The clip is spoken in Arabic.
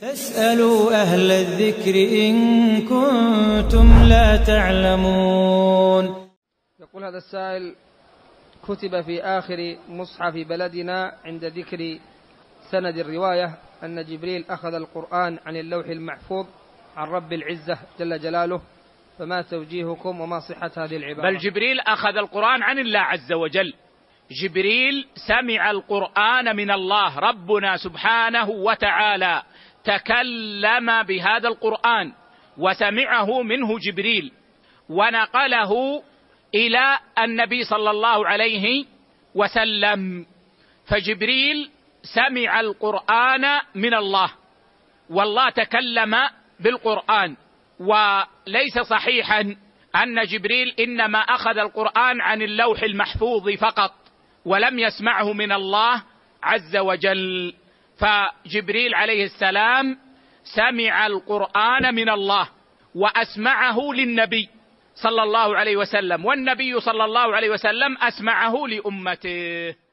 فاسألوا أهل الذكر إن كنتم لا تعلمون يقول هذا السائل كتب في آخر مصحف بلدنا عند ذكر سند الرواية أن جبريل أخذ القرآن عن اللوح المحفوظ عن رب العزة جل جلاله فما توجيهكم وما صحة هذه العبارة بل جبريل أخذ القرآن عن الله عز وجل جبريل سمع القرآن من الله ربنا سبحانه وتعالى تكلم بهذا القرآن وسمعه منه جبريل ونقله إلى النبي صلى الله عليه وسلم فجبريل سمع القرآن من الله والله تكلم بالقرآن وليس صحيحا أن جبريل إنما أخذ القرآن عن اللوح المحفوظ فقط ولم يسمعه من الله عز وجل فجبريل عليه السلام سمع القرآن من الله وأسمعه للنبي صلى الله عليه وسلم والنبي صلى الله عليه وسلم أسمعه لأمته